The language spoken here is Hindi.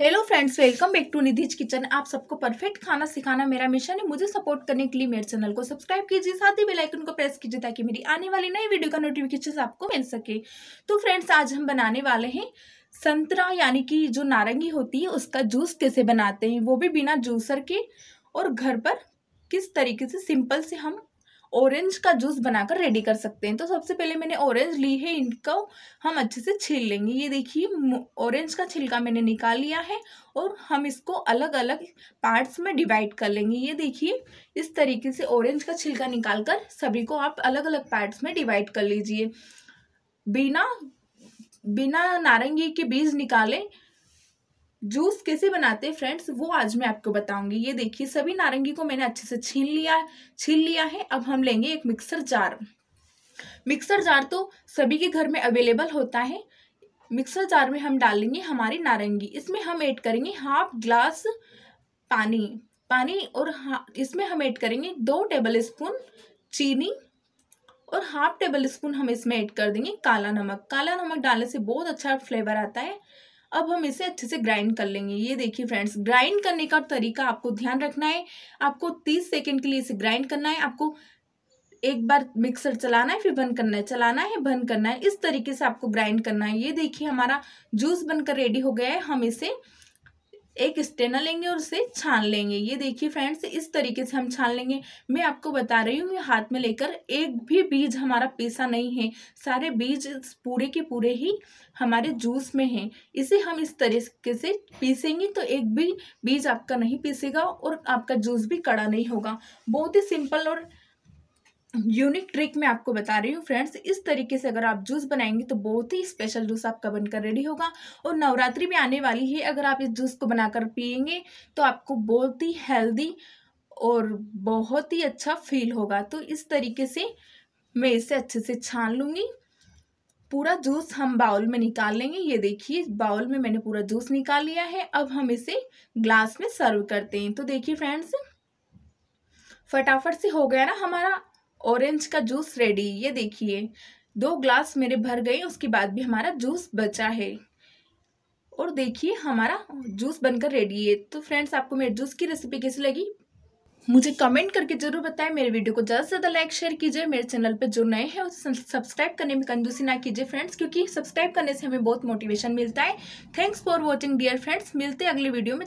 hello friends welcome back to Nidhi's kitchen आप सबको परफेक्ट खाना सिखाना मेरा मिशन है मुझे सपोर्ट करने के लिए मेरे चैनल को सब्सक्राइब कीजिए साथ ही बेल आइकन को प्रेस कीजिए ताकि मेरी आने वाली नई वीडियो का नोटिफिकेशन आपको मिल सके तो फ्रेंड्स आज हम बनाने वाले हैं संतरा यानी कि जो नारंगी होती है उसका जूस कैसे बनाते हैं वो भी बिना जूसर के और घर पर किस तरीके से सिंपल से हम ऑरेंज का जूस बनाकर रेडी कर सकते हैं तो सबसे पहले मैंने ऑरेंज ली है इनको हम अच्छे से छील लेंगे ये देखिए ऑरेंज का छिलका मैंने निकाल लिया है और हम इसको अलग अलग पार्ट्स में डिवाइड कर लेंगे ये देखिए इस तरीके से ऑरेंज का छिलका निकाल कर सभी को आप अलग अलग पार्ट्स में डिवाइड कर लीजिए बिना बिना नारंगी के बीज निकालें जूस कैसे बनाते हैं फ्रेंड्स वो आज मैं आपको बताऊंगी ये देखिए सभी नारंगी को मैंने अच्छे से छीन लिया छीन लिया है अब हम लेंगे एक मिक्सर जार मिक्सर जार तो सभी के घर में अवेलेबल होता है मिक्सर जार में हम डालेंगे हमारी नारंगी इसमें हम ऐड करेंगे हाफ ग्लास पानी पानी और हाँ इसमें हम ऐड करेंगे दो टेबल स्पून चीनी और हाफ टेबल स्पून हम इसमें ऐड कर देंगे काला नमक काला नमक डालने से बहुत अच्छा फ्लेवर आता है अब हम इसे अच्छे से ग्राइंड कर लेंगे ये देखिए फ्रेंड्स ग्राइंड करने का तरीका आपको ध्यान रखना है आपको तीस सेकेंड के लिए इसे ग्राइंड करना है आपको एक बार मिक्सर चलाना है फिर बंद करना है चलाना है बंद करना है इस तरीके से आपको ग्राइंड करना है ये देखिए हमारा जूस बनकर रेडी हो गया है हम इसे एक स्टेनर लेंगे और उसे छान लेंगे ये देखिए फ्रेंड्स इस तरीके से हम छान लेंगे मैं आपको बता रही हूँ हाथ में लेकर एक भी बीज हमारा पीसा नहीं है सारे बीज पूरे के पूरे ही हमारे जूस में हैं इसे हम इस तरीके से पीसेंगे तो एक भी बीज आपका नहीं पीसेगा और आपका जूस भी कड़ा नहीं होगा बहुत ही सिंपल और यूनिक ट्रिक मैं आपको बता रही हूँ फ्रेंड्स इस तरीके से अगर आप जूस बनाएंगे तो बहुत ही स्पेशल जूस आपका बनकर रेडी होगा और नवरात्रि में आने वाली है अगर आप इस जूस को बनाकर पियेंगे तो आपको बहुत ही हेल्दी और बहुत ही अच्छा फील होगा तो इस तरीके से मैं इसे अच्छे से छान लूँगी पूरा जूस हम बाउल में निकाल लेंगे ये देखिए बाउल में मैंने पूरा जूस निकाल लिया है अब हम इसे ग्लास में सर्व करते हैं तो देखिए फ्रेंड्स फटाफट से हो गया ना हमारा ऑरेंज का जूस रेडी ये देखिए दो ग्लास मेरे भर गए उसके बाद भी हमारा जूस बचा है और देखिए हमारा जूस बनकर रेडी है तो फ्रेंड्स आपको मेरे जूस की रेसिपी कैसी लगी मुझे कमेंट करके जरूर बताएं मेरे वीडियो को ज़्यादा से ज़्यादा लाइक शेयर कीजिए मेरे चैनल पर जो नए हैं उसे सब्सक्राइब करने में कंजूसी ना कीजिए फ्रेंड्स क्योंकि सब्सक्राइब करने से हमें बहुत मोटिवेशन मिलता है thanks for watching dear friends मिलते हैं अगले वीडियो में